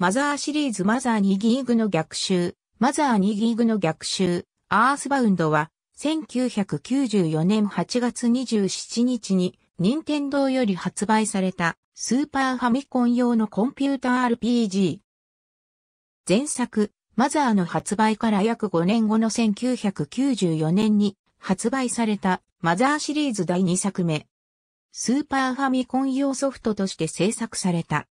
マザーシリーズマザー2ギーグの逆襲、マザー2ギーグの逆襲、アースバウンドは、1994年8月27日に、任天堂より発売された、スーパーファミコン用のコンピューター RPG。前作、マザーの発売から約5年後の1994年に、発売された、マザーシリーズ第2作目。スーパーファミコン用ソフトとして制作された。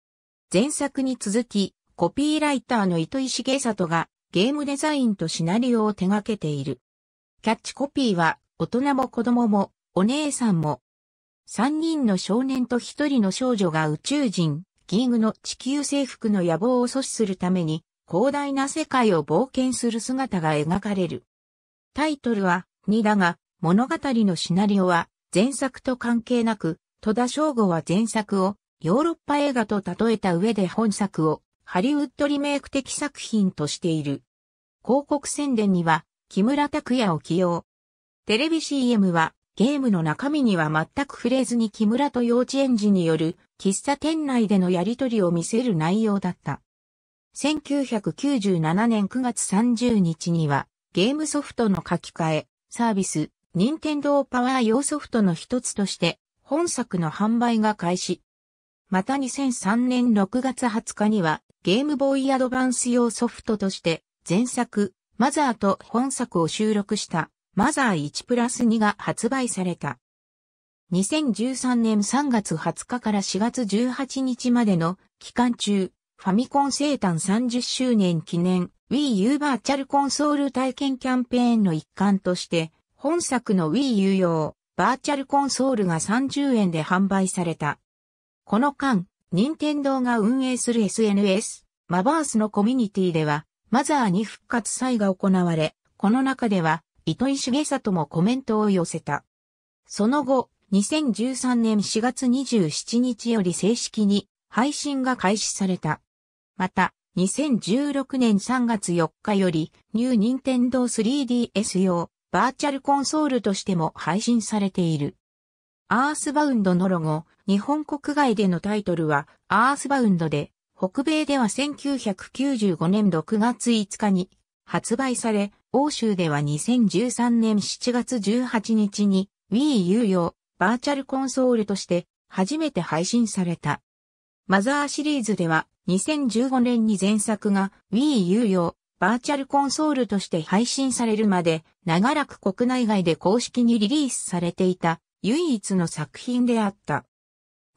前作に続き、コピーライターの糸井重里がゲームデザインとシナリオを手掛けている。キャッチコピーは大人も子供もお姉さんも3人の少年と1人の少女が宇宙人ギングの地球征服の野望を阻止するために広大な世界を冒険する姿が描かれる。タイトルは2だが物語のシナリオは前作と関係なく戸田翔吾は前作をヨーロッパ映画と例えた上で本作をハリウッドリメイク的作品としている。広告宣伝には木村拓也を起用。テレビ CM はゲームの中身には全く触れずに木村と幼稚園児による喫茶店内でのやりとりを見せる内容だった。1997年9月30日にはゲームソフトの書き換え、サービス、任天堂パワー用ソフトの一つとして本作の販売が開始。また2003年6月20日にはゲームボーイアドバンス用ソフトとして前作、マザーと本作を収録したマザー1プラス2が発売された。2013年3月20日から4月18日までの期間中、ファミコン生誕30周年記念 Wii U バーチャルコンソール体験キャンペーンの一環として、本作の Wii U 用バーチャルコンソールが30円で販売された。この間、任天堂が運営する SNS、マバースのコミュニティでは、マザーに復活祭が行われ、この中では、糸井重里もコメントを寄せた。その後、2013年4月27日より正式に配信が開始された。また、2016年3月4日より、ニュー・ニンテンドー 3DS 用バーチャルコンソールとしても配信されている。アースバウンドのロゴ、日本国外でのタイトルは、アースバウンドで、北米では1995年6月5日に発売され、欧州では2013年7月18日に Wii U 用バーチャルコンソールとして初めて配信された。マザーシリーズでは2015年に前作が Wii U 用バーチャルコンソールとして配信されるまで長らく国内外で公式にリリースされていた唯一の作品であった。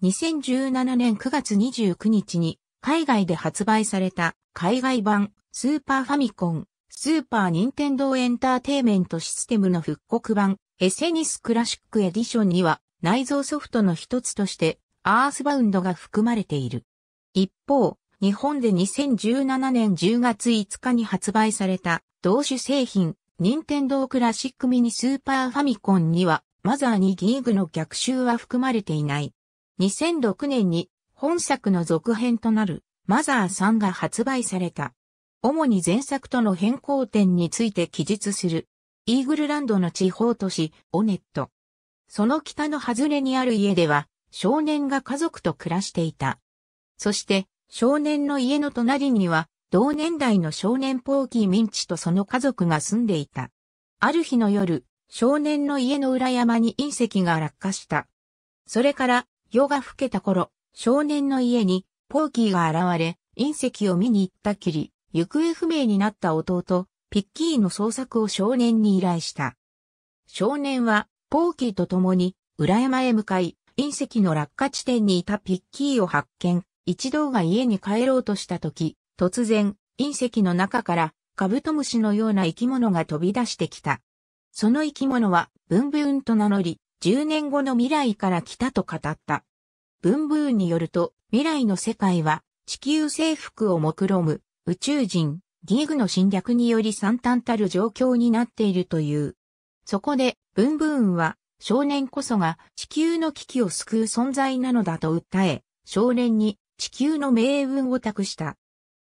2017年9月29日に海外で発売された海外版スーパーファミコン、スーパーニンテンドーエンターテイメントシステムの復刻版エセニスクラシックエディションには内蔵ソフトの一つとしてアースバウンドが含まれている。一方、日本で2017年10月5日に発売された同種製品、ニンテンドークラシックミニスーパーファミコンにはマザーにギーグの逆襲は含まれていない。2006年に本作の続編となるマザー3が発売された。主に前作との変更点について記述する。イーグルランドの地方都市、オネット。その北の外れにある家では、少年が家族と暮らしていた。そして、少年の家の隣には、同年代の少年ポーキー・ミンチとその家族が住んでいた。ある日の夜、少年の家の裏山に隕石が落下した。それから、夜が更けた頃、少年の家に、ポーキーが現れ、隕石を見に行ったきり、行方不明になった弟、ピッキーの捜索を少年に依頼した。少年は、ポーキーと共に、裏山へ向かい、隕石の落下地点にいたピッキーを発見、一同が家に帰ろうとした時、突然、隕石の中から、カブトムシのような生き物が飛び出してきた。その生き物は、ブンブーンと名乗り、10年後の未来から来たと語った。ブンブーンによると、未来の世界は、地球征服を目論む、宇宙人、ギグの侵略により惨憺たる状況になっているという。そこで、ブンブーンは、少年こそが地球の危機を救う存在なのだと訴え、少年に地球の命運を託した。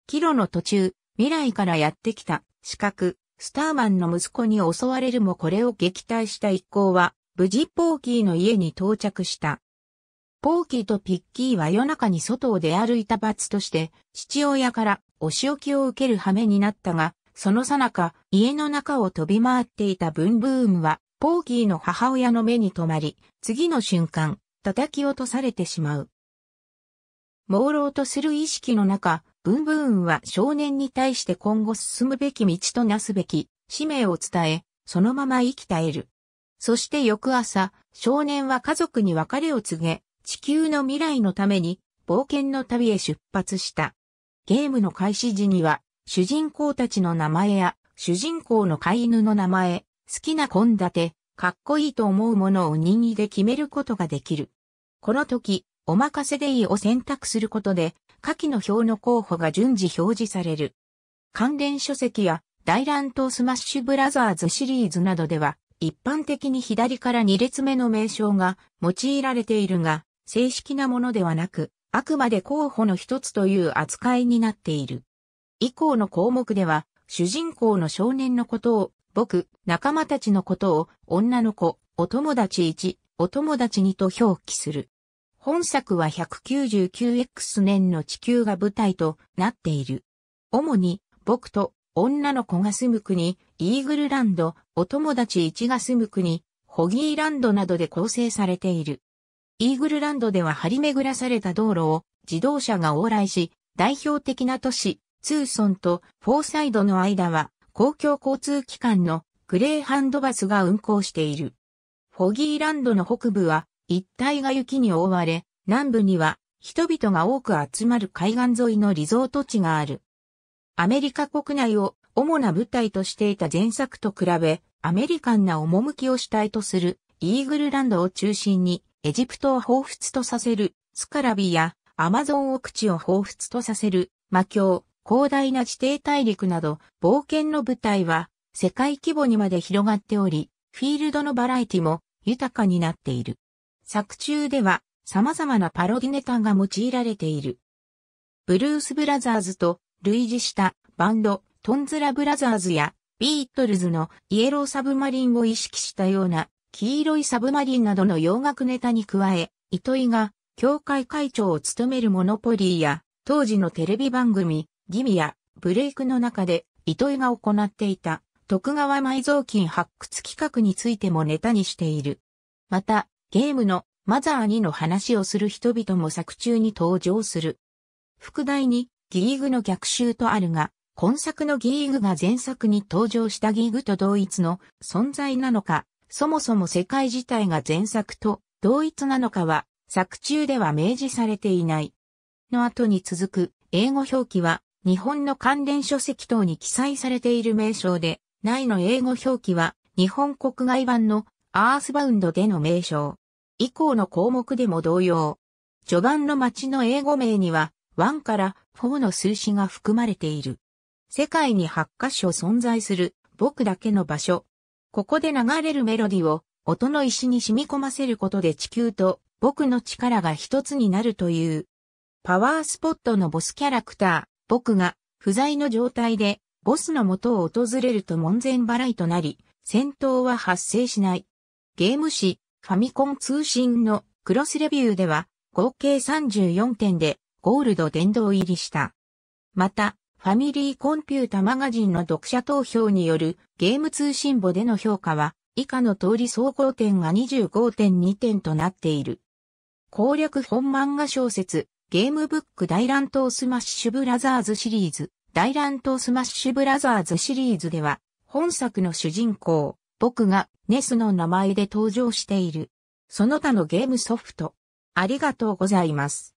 帰路の途中、未来からやってきた、四角、スターマンの息子に襲われるもこれを撃退した一行は、無事ポーキーの家に到着した。ポーキーとピッキーは夜中に外を出歩いた罰として、父親からお仕置きを受ける羽目になったが、そのさなか、家の中を飛び回っていたブンブームは、ポーキーの母親の目に留まり、次の瞬間、叩き落とされてしまう。朦朧とする意識の中、ブンブーンは少年に対して今後進むべき道となすべき使命を伝え、そのまま生きたえる。そして翌朝、少年は家族に別れを告げ、地球の未来のために冒険の旅へ出発した。ゲームの開始時には、主人公たちの名前や、主人公の飼い犬の名前、好きな献立、かっこいいと思うものを任意で決めることができる。この時、お任せでいいを選択することで、下記の表の候補が順次表示される。関連書籍や、大乱闘スマッシュブラザーズシリーズなどでは、一般的に左から2列目の名称が用いられているが、正式なものではなく、あくまで候補の一つという扱いになっている。以降の項目では、主人公の少年のことを、僕、仲間たちのことを、女の子、お友達1、お友達2と表記する。本作は 199X 年の地球が舞台となっている。主に、僕と女の子が住む国、イーグルランド、お友達1が住む国、ホギーランドなどで構成されている。イーグルランドでは張り巡らされた道路を自動車が往来し、代表的な都市、ツーソンとフォーサイドの間は公共交通機関のグレーハンドバスが運行している。ホギーランドの北部は一帯が雪に覆われ、南部には人々が多く集まる海岸沿いのリゾート地がある。アメリカ国内を主な舞台としていた前作と比べ、アメリカンな趣を主体とするイーグルランドを中心に、エジプトを彷彿とさせるスカラビやアマゾン奥地を彷彿とさせる魔境、広大な地底大陸など、冒険の舞台は世界規模にまで広がっており、フィールドのバラエティも豊かになっている。作中では様々なパロディネタが用いられている。ブルース・ブラザーズと類似したバンドトンズラ・ブラザーズやビートルズのイエロー・サブマリンを意識したような黄色いサブマリンなどの洋楽ネタに加え、糸井が協会会長を務めるモノポリーや当時のテレビ番組ギミやブレイクの中で糸井が行っていた徳川埋蔵金発掘企画についてもネタにしている。また、ゲームのマザー2の話をする人々も作中に登場する。副題にギーグの逆襲とあるが、今作のギーグが前作に登場したギーグと同一の存在なのか、そもそも世界自体が前作と同一なのかは、作中では明示されていない。の後に続く英語表記は、日本の関連書籍等に記載されている名称で、内の英語表記は、日本国外版のアースバウンドでの名称。以降の項目でも同様。序盤の町の英語名には、1から4の数詞が含まれている。世界に8カ所存在する僕だけの場所。ここで流れるメロディを音の石に染み込ませることで地球と僕の力が一つになるという。パワースポットのボスキャラクター、僕が不在の状態でボスの元を訪れると門前払いとなり、戦闘は発生しない。ゲーム誌、ファミコン通信のクロスレビューでは合計34点でゴールド殿堂入りした。また、ファミリーコンピュータマガジンの読者投票によるゲーム通信簿での評価は以下の通り総合点が25.2点となっている。攻略本漫画小説、ゲームブック大乱闘スマッシュブラザーズシリーズ、大乱闘スマッシュブラザーズシリーズでは、本作の主人公、僕がネスの名前で登場している。その他のゲームソフト。ありがとうございます。